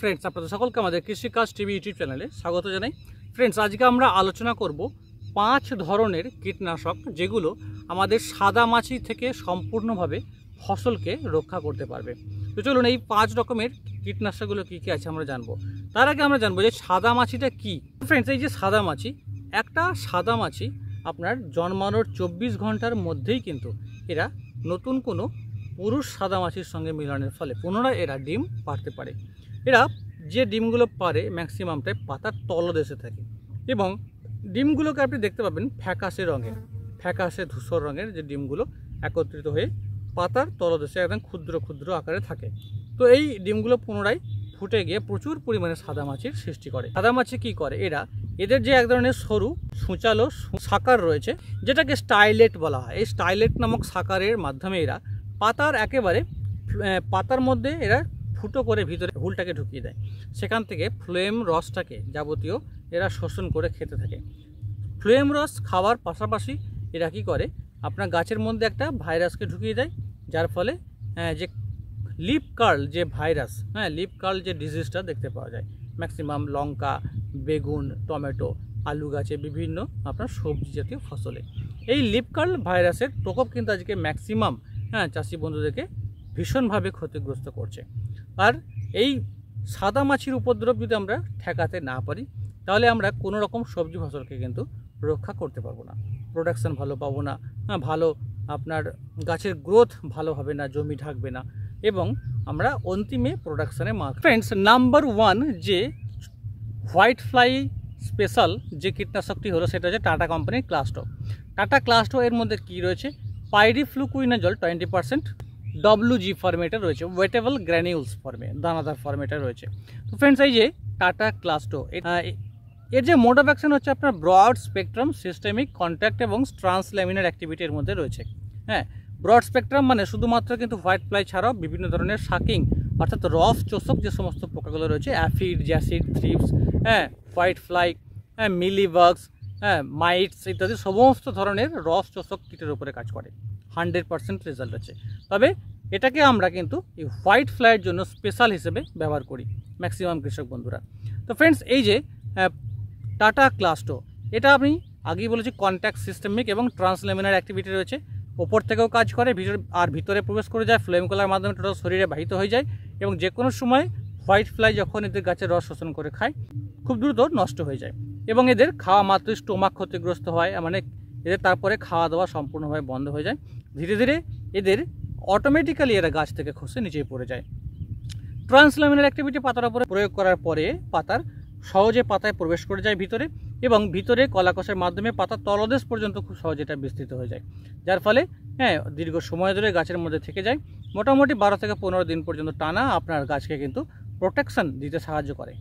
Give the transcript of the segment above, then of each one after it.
friends আপনাদের সকলকে আমাদের কৃষিকাজ টিভি ইউটিউব চ্যানেলে স্বাগত জানাই ফ্রেন্ডস আজকে আমরা আলোচনা করব পাঁচ ধরনের কীটনাশক যেগুলো আমাদের সাদা মাছি থেকে সম্পূর্ণভাবে ফসলকে রক্ষা করতে পারবে তো চলুন এই পাঁচ রকমের কীটনাশকগুলো কী কী আছে আমরা জানবো তার আগে আমরা জানবো যে সাদা মাছিটা কী ফ্রেন্ডস এই যে সাদা মাছি একটা সাদা মাছি আপনার জন্মানোর চব্বিশ ঘন্টার মধ্যেই কিন্তু এরা নতুন কোনো পুরুষ সাদা মাছির সঙ্গে মিলনের ফলে পুনরায় এরা ডিম পারতে পারে এরা যে ডিমগুলো পারে ম্যাক্সিমামটাই পাতার তলদেশে থাকে এবং ডিমগুলোকে আপনি দেখতে পাবেন ফ্যাকাশে রঙের ফ্যাকাশে ধূসর রঙের যে ডিমগুলো একত্রিত হয়ে পাতার তলদেশে একদম ক্ষুদ্র ক্ষুদ্র আকারে থাকে তো এই ডিমগুলো পুনরায় ফুটে গিয়ে প্রচুর পরিমাণে সাদা মাছির সৃষ্টি করে সাদা মাছি কি করে এরা এদের যে এক ধরনের সরু সূচালো সাকার রয়েছে যেটাকে স্টাইলেট বলা হয় এই স্টাইলেট নামক সাকারের মাধ্যমে এরা পাতার একেবারে পাতার মধ্যে এরা ফুটো করে ভিতরে হুলটাকে ঢুকিয়ে দেয় সেখান থেকে ফ্লেম রসটাকে যাবতীয় এরা শোষণ করে খেতে থাকে ফ্লেম রস খাওয়ার পাশাপাশি এরা কী করে আপনার গাছের মধ্যে একটা ভাইরাসকে ঢুকিয়ে দেয় যার ফলে হ্যাঁ, যে লিপ কার্ল যে ভাইরাস হ্যাঁ লিপ কার্ল যে ডিজিজটা দেখতে পাওয়া যায় ম্যাক্সিমাম লঙ্কা বেগুন টমেটো আলু গাছে বিভিন্ন আপনার সবজি জাতীয় ফসলে এই লিপ কার্ল ভাইরাসের প্রকোপ কিন্তু আজকে ম্যাক্সিমাম হ্যাঁ চাষি বন্ধুদেরকে ভীষণভাবে ক্ষতিগ্রস্ত করছে আর এই সাদা মাছির উপদ্রব যদি আমরা ঠেকাতে না পারি তাহলে আমরা কোনো রকম সবজি ফসলকে কিন্তু রক্ষা করতে পারবো না প্রোডাকশান ভালো পাবো না হ্যাঁ, ভালো আপনার গাছের গ্রোথ ভালো হবে না জমি ঢাকবে না এবং আমরা অন্তিমে প্রোডাকশানে মার্ক ফ্রেন্ডস নাম্বার ওয়ান যে হোয়াইট ফ্লাই স্পেশাল যে কীটনাশকটি হলো সেটা হচ্ছে টাটা কোম্পানির ক্লাস্টো টাটা ক্লাস্টো এর মধ্যে কি রয়েছে পাইরি ফ্লুকুইনাজল টোয়েন্টি পার্সেন্ট ডব্লুজি ফর্মেটে রয়েছে ওয়েটেবল গ্র্যানিউলস ফর্মে দানাদার ফর্মেটে রয়েছে তো ফ্রেন্ডস এই যে টাটা ক্লাস্টো এর যে মোড অফ অ্যাকশন হচ্ছে আপনার ব্রড স্পেকট্রাম সিস্টেমিক কন্ট্যাক্ট এবং ল্যামিনার অ্যাক্টিভিটির মধ্যে রয়েছে হ্যাঁ ব্রড স্পেকট্রাম মানে শুধুমাত্র কিন্তু হোয়াইট ফ্লাই ছাড়াও বিভিন্ন ধরনের শাকিং অর্থাৎ রস চোষক যে সমস্ত পোকাগুলো রয়েছে অ্যাফিড জ্যাসিড থ্রিপস হ্যাঁ হোয়াইট ফ্লাই হ্যাঁ মিলিবাগস হ্যাঁ মাইটস ইত্যাদি সমস্ত ধরনের রস চোষক কীটের উপরে কাজ করে হান্ড্রেড পারসেন্ট রেজাল্ট আছে তবে এটাকে আমরা কিন্তু এই হোয়াইট ফ্লাইয়ের জন্য স্পেশাল হিসেবে ব্যবহার করি ম্যাক্সিমাম কৃষক বন্ধুরা তো ফ্রেন্ডস এই যে টাটা ক্লাস্টো এটা আপনি আগেই বলেছি কন্ট্যাক্ট সিস্টেমিক এবং ট্রান্সলেমিনার অ্যাক্টিভিটি রয়েছে ওপর থেকেও কাজ করে ভিতরে আর ভিতরে প্রবেশ করে যায় ফ্লেম কলার মাধ্যমে টোটাল শরীরে বাহিত হয়ে যায় এবং যে কোনো সময় হোয়াইট ফ্লাই যখন এদের গাছের রস শোষণ করে খায় খুব দ্রুত নষ্ট হয়ে যায় এবং এদের খাওয়া মাত্রই স্টোমাক ক্ষতিগ্রস্ত হয় মানে এদের তারপরে খাওয়া দাওয়া সম্পূর্ণভাবে বন্ধ হয়ে যায় ধীরে ধীরে এদের অটোমেটিক্যালি এরা গাছ থেকে খসে নিচে পড়ে যায় ট্রান্সলামিনাল অ্যাক্টিভিটি পাতার উপরে প্রয়োগ করার পরে পাতার সহজে পাতায় প্রবেশ করে যায় ভিতরে এবং ভিতরে কলাকষের মাধ্যমে পাতা তলদেশ পর্যন্ত খুব সহজে এটা বিস্তৃত হয়ে যায় যার ফলে হ্যাঁ দীর্ঘ সময় ধরে গাছের মধ্যে থেকে যায় মোটামুটি বারো থেকে পনেরো দিন পর্যন্ত টানা আপনার গাছকে কিন্তু প্রোটেকশন দিতে সাহায্য করে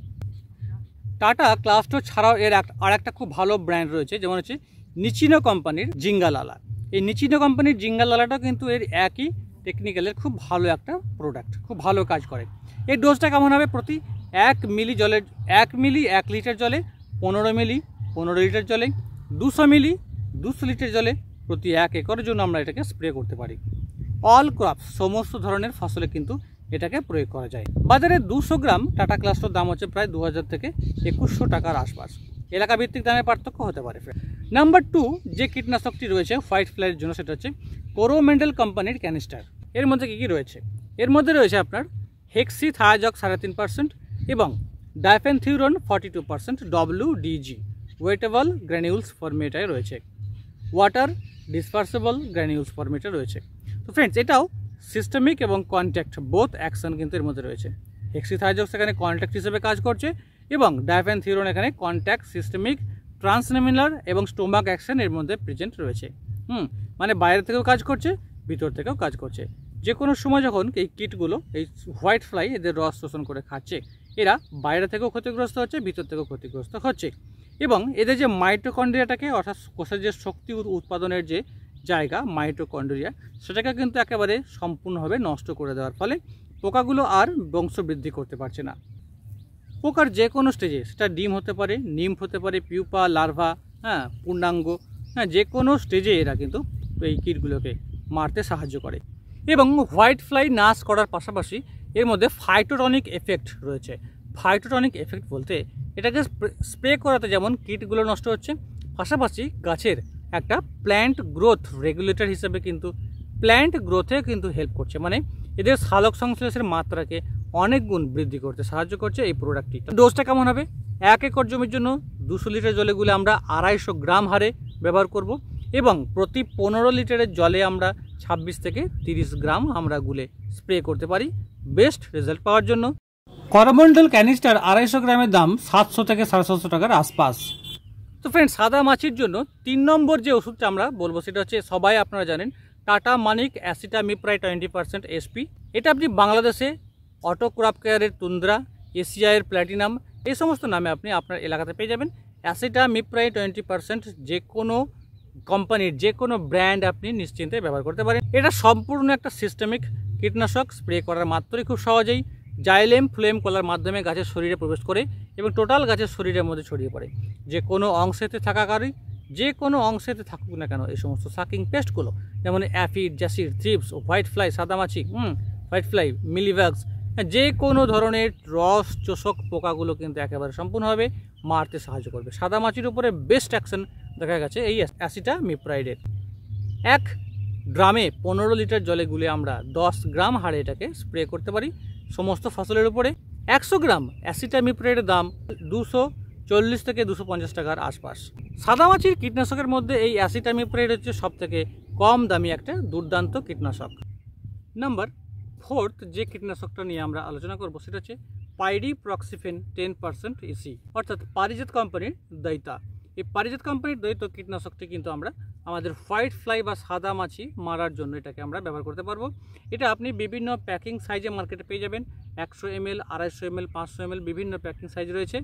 টাটা ক্লাস টু ছাড়াও এর আর একটা খুব ভালো ব্র্যান্ড রয়েছে যেমন হচ্ছে নিচিনো কোম্পানির জিঙ্গালালা এই নিচিনো কোম্পানির জিঙ্গালালাটা কিন্তু এর একই টেকনিক্যালের খুব ভালো একটা প্রোডাক্ট খুব ভালো কাজ করে এই ডোজটা কেমন হবে প্রতি এক মিলি জলে এক মিলি এক লিটার জলে পনেরো মিলি পনেরো লিটার জলে দুশো মিলি দুশো লিটার জলে প্রতি এক একর জন্য আমরা এটাকে স্প্রে করতে পারি অল ক্রপ সমস্ত ধরনের ফসলে কিন্তু এটাকে প্রয়োগ করা যায় বাজারে দুশো গ্রাম টাটা ক্লাসটোর দাম হচ্ছে প্রায় দু থেকে একুশশো টাকার আশপাশ এলাকা ভিত্তিক দামে পার্থক্য হতে পারে নাম্বার টু যে কীটনাশকটি রয়েছে হোয়াইট ফ্লাইয়ের জন্য সেটা হচ্ছে কোরোমেন্ডেল কোম্পানির ক্যানিস্টার এর মধ্যে কী কী রয়েছে এর মধ্যে রয়েছে আপনার হেক্সি থায়াজক সাড়ে তিন পার্সেন্ট এবং diafenthiuron forty two percent W DG wettable granules ফর্মেটায় রয়েছে ওয়াটার ডিসপার্সেবল গ্র্যানিউলস ফর্মেটে রয়েছে তো ফ্রেন্ডস এটাও সিস্টেমিক এবং কন্ট্যাক্ট বোথ অ্যাকশন কিন্তু এর মধ্যে রয়েছে হেক্সি থায়াজক সেখানে কন্ট্যাক্ট হিসেবে কাজ করছে এবং ডায়াফেনথিউরন এখানে কন্ট্যাক্ট সিস্টেমিক ট্রান্সনেমিনার এবং স্টোমাক অ্যাকশন এর মধ্যে প্রেজেন্ট রয়েছে হুম মানে বাইরে থেকেও কাজ করছে ভিতর থেকেও কাজ করছে যে কোনো সময় যখন এই কিটগুলো এই হোয়াইট ফ্লাই এদের রস শোষণ করে খাচ্ছে এরা বাইরে থেকেও ক্ষতিগ্রস্ত হচ্ছে ভিতর থেকেও ক্ষতিগ্রস্ত হচ্ছে এবং এদের যে মাইটোকন্ড্রিয়াটাকে অর্থাৎ কোষের যে শক্তি উৎপাদনের যে জায়গা মাইটোকন্ড্রিয়া সেটাকে কিন্তু একেবারে সম্পূর্ণভাবে নষ্ট করে দেওয়ার ফলে পোকাগুলো আর বংশবৃদ্ধি করতে পারছে না পোকার যে কোনো স্টেজে সেটা ডিম হতে পারে নিম্ফ হতে পারে পিউপা লার্ভা হ্যাঁ পূর্ণাঙ্গ হ্যাঁ যে কোনো স্টেজে এরা কিন্তু এই কীটগুলোকে মারতে সাহায্য করে এবং হোয়াইট ফ্লাই নাশ করার পাশাপাশি এর মধ্যে ফাইটোটনিক এফেক্ট রয়েছে ফাইটোটনিক এফেক্ট বলতে এটাকে স্প্রে করাতে যেমন কীটগুলো নষ্ট হচ্ছে পাশাপাশি গাছের একটা প্ল্যান্ট গ্রোথ রেগুলেটর হিসেবে কিন্তু প্ল্যান্ট গ্রোথে কিন্তু হেল্প করছে মানে এদের সালোক সংশ্লেষের মাত্রাকে অনেক গুণ বৃদ্ধি করতে সাহায্য করছে এই প্রোডাক্টটি ডোজটা কেমন হবে এক একর জমির জন্য দুশো লিটার জলে গুলে আমরা আড়াইশো গ্রাম হারে ব্যবহার করব এবং প্রতি পনেরো লিটারের জলে আমরা ২৬ থেকে ৩০ গ্রাম আমরা গুলে স্প্রে করতে পারি বেস্ট রেজাল্ট পাওয়ার জন্য করমন্ডল ক্যানিস্টার আড়াইশো গ্রামের দাম সাতশো থেকে সাড়ে সাতশো টাকার আশপাশ তো ফ্রেন্ড সাদা মাছির জন্য তিন নম্বর যে ওষুধটা আমরা বলবো সেটা হচ্ছে সবাই আপনারা জানেন Tata Manik acetamiprid twenty percent SP এটা আপনি বাংলাদেশে অটো কেয়ারের তুন্দ্রা এসিআইয়ের প্ল্যাটিনাম এই সমস্ত নামে আপনি আপনার এলাকাতে পেয়ে যাবেন অ্যাসিটা মিপ্রায় টোয়েন্টি পারসেন্ট যে কোনো কোম্পানির যে কোনো ব্র্যান্ড আপনি নিশ্চিন্তে ব্যবহার করতে পারেন এটা সম্পূর্ণ একটা সিস্টেমিক কীটনাশক স্প্রে করার মাত্রই খুব সহজেই জাইলেম ফ্লেম কলার মাধ্যমে গাছের শরীরে প্রবেশ করে এবং টোটাল গাছের শরীরের মধ্যে ছড়িয়ে পড়ে যে কোনো অংশেতে থাকাকারী যে কোনো অংশেতে থাকুক না কেন এই সমস্ত সাকিং পেস্টগুলো যেমন aphid jassid thrips whitefly সাদামাছি হুম হোয়াইট ফ্লাই মিলিভ্যাক্স হ্যাঁ, যে কোনো ধরনের রস চোষক পোকাগুলো কিন্তু একেবারে সম্পূর্ণভাবে মারতে সাহায্য করবে সাদা মাছির উপরে বেস্ট অ্যাকশন দেখা গেছে এই অ্যাসিটা মিপ্রাইডের এক গ্রামে পনেরো লিটার জলে গুলে আমরা দশ গ্রাম হারে এটাকে স্প্রে করতে পারি সমস্ত ফসলের উপরে একশো গ্রাম অ্যাসিটামিপ্রাইডের দাম দুশো চল্লিশ থেকে দুশো পঞ্চাশ টাকার আশপাশ সাদামাছির কীটনাশকের মধ্যে এই অ্যাসিটামিপ্রাইড হচ্ছে সবথেকে কম দামি একটা দুর্দান্ত কীটনাশক নাম্বার ফোর্থ যে কীটনাশকটা নিয়ে আমরা আলোচনা করব সেটা হচ্ছে pyriproxyfen ten percent EC অর্থাৎ পারিজাত কোম্পানির দৈতা এই পারিজাত কোম্পানির দ্বৈত কীটনাশকটি কিন্তু আমরা আমাদের হোয়াইট ফ্লাই বা সাদা মাছি মারার জন্য এটাকে আমরা ব্যবহার করতে পারবো এটা আপনি বিভিন্ন প্যাকিং সাইজে মার্কেটে পেয়ে যাবেন একশো এম এল আড়াইশো এম এল পাঁচশো এম বিভিন্ন প্যাকিং সাইজ রয়েছে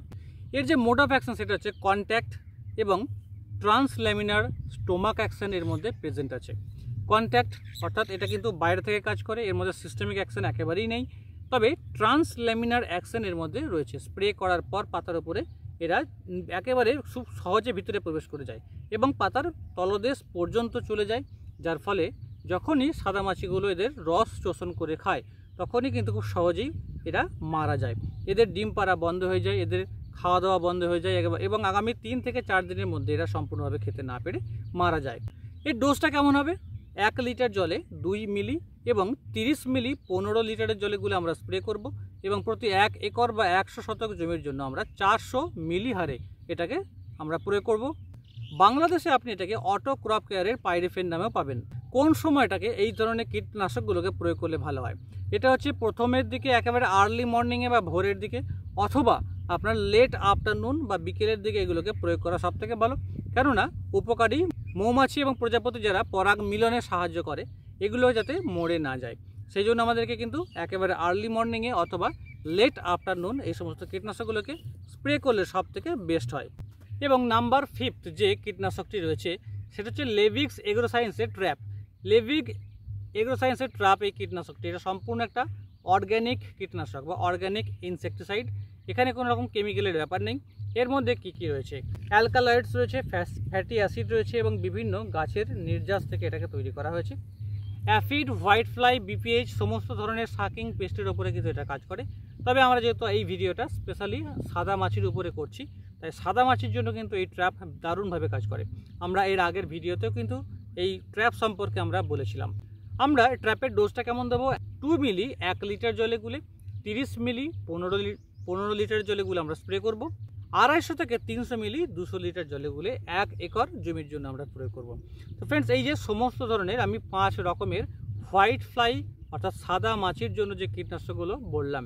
এর যে মোড অফ অ্যাকশন সেটা হচ্ছে কন্ট্যাক্ট এবং ট্রান্সল্যামিনার স্টোমাক অ্যাকশন এর মধ্যে প্রেজেন্ট আছে কন্ট্যাক্ট অর্থাৎ এটা কিন্তু বাইরে থেকে কাজ করে এর মধ্যে সিস্টেমিক অ্যাকশন একেবারেই নেই তবে ট্রান্সলেমিনার অ্যাকশন এর মধ্যে রয়েছে স্প্রে করার পর পাতার উপরে এরা একেবারে খুব সহজে ভিতরে প্রবেশ করে যায় এবং পাতার তলদেশ পর্যন্ত চলে যায় যার ফলে যখনই সাদামাছিগুলো এদের রস শোষণ করে খায় তখনই কিন্তু খুব সহজেই এরা মারা যায় এদের ডিম পাড়া বন্ধ হয়ে যায় এদের খাওয়া দাওয়া বন্ধ হয়ে যায় এবং আগামী তিন থেকে চার দিনের মধ্যে এরা সম্পূর্ণভাবে খেতে না পেরে মারা যায় এর ডোজটা কেমন হবে এক লিটার জলে দুই মিলি এবং 30 মিলি পনেরো লিটারের জলেগুলো আমরা স্প্রে করব এবং প্রতি এক একর বা একশো শতক জমির জন্য আমরা চারশো মিলি হারে এটাকে আমরা প্রয়োগ করব বাংলাদেশে আপনি এটাকে অটো ক্রপ কেয়ারের পাইরেফেন নামেও পাবেন কোন সময়টাকে এই ধরনের কীটনাশকগুলোকে প্রয়োগ করলে ভালো হয় এটা হচ্ছে প্রথমের দিকে একেবারে আর্লি মর্নিংয়ে বা ভোরের দিকে অথবা আপনার লেট আফটারনুন বা বিকেলের দিকে এগুলোকে প্রয়োগ করা সবথেকে ভালো কেননা উপকারী মৌমাছি এবং প্রজাপতি যারা পরাগ মিলনে সাহায্য করে এগুলো যাতে মরে না যায় সেই জন্য আমাদেরকে কিন্তু একেবারে আর্লি মর্নিংয়ে অথবা লেট আফটারনুন এই সমস্ত কীটনাশকগুলোকে স্প্রে করলে সব থেকে বেস্ট হয় এবং নাম্বার ফিফথ যে কীটনাশকটি রয়েছে সেটা হচ্ছে লেভিক্স এগ্রোসায়েন্সের ট্র্যাপ লেভিক এগ্রোসায়েন্সের ট্র্যাপ এই কীটনাশকটি এটা সম্পূর্ণ একটা অর্গ্যানিক কীটনাশক বা অর্গ্যানিক ইনসেকটিসাইড এখানে কোনো রকম কেমিক্যালের ব্যাপার নেই এর মধ্যে কি কি রয়েছে অ্যালকালয়েডস রয়েছে ফ্যাটি অ্যাসিড রয়েছে এবং বিভিন্ন গাছের নির্যাস থেকে এটাকে তৈরি করা হয়েছে অ্যাফিড হোয়াইট ফ্লাই বিপিএইচ সমস্ত ধরনের শাকিং পেস্টের ওপরে কিন্তু এটা কাজ করে তবে আমরা যেহেতু এই ভিডিওটা স্পেশালি সাদা মাছির উপরে করছি তাই সাদা মাছির জন্য কিন্তু এই ট্র্যাপ দারুণভাবে কাজ করে আমরা এর আগের ভিডিওতেও কিন্তু এই ট্র্যাপ সম্পর্কে আমরা বলেছিলাম আমরা ট্র্যাপের ডোজটা কেমন দেবো টু মিলি এক লিটার জলে গুলে তিরিশ মিলি পনেরো লি পনেরো লিটার জলে গুলে আমরা স্প্রে করব আড়াইশো থেকে তিনশো মিলি দুশো লিটার জলে গুলে এক একর জমির জন্য আমরা প্রয়োগ করব তো ফ্রেন্ডস এই যে সমস্ত ধরনের আমি পাঁচ রকমের হোয়াইট ফ্লাই অর্থাৎ সাদা মাছির জন্য যে কীটনাশকগুলো বললাম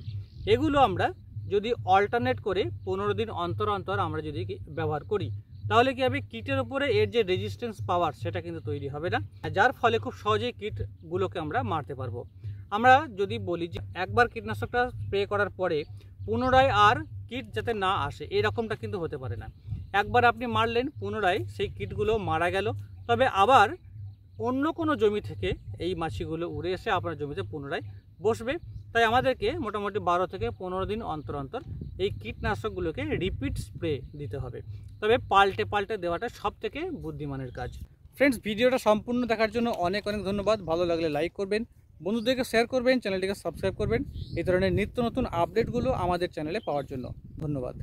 এগুলো আমরা যদি অল্টারনেট করে পনেরো দিন অন্তর অন্তর আমরা যদি ব্যবহার করি তাহলে কি হবে কীটের উপরে এর যে রেজিস্ট্যান্স পাওয়ার সেটা কিন্তু তৈরি হবে না যার ফলে খুব সহজেই কীটগুলোকে আমরা মারতে পারবো আমরা যদি বলি যে একবার কীটনাশকটা স্প্রে করার পরে পুনরায় আর কীট যাতে না আসে এরকমটা কিন্তু হতে পারে না একবার আপনি মারলেন পুনরায় সেই কীটগুলো মারা গেল তবে আবার অন্য কোনো জমি থেকে এই মাছিগুলো উড়ে এসে আপনার জমিতে পুনরায় বসবে তাই আমাদেরকে মোটামুটি বারো থেকে পনেরো দিন অন্তর অন্তর এই কীটনাশকগুলোকে রিপিট স্প্রে দিতে হবে তবে পাল্টে পাল্টে দেওয়াটা সব থেকে বুদ্ধিমানের কাজ ফ্রেন্ডস ভিডিওটা সম্পূর্ণ দেখার জন্য অনেক অনেক ধন্যবাদ ভালো লাগলে লাইক করবেন বন্ধুদেরকে শেয়ার করবেন চ্যানেলটিকে সাবস্ক্রাইব করবেন এই ধরনের নিত্য নতুন আপডেটগুলো আমাদের চ্যানেলে পাওয়ার জন্য ধন্যবাদ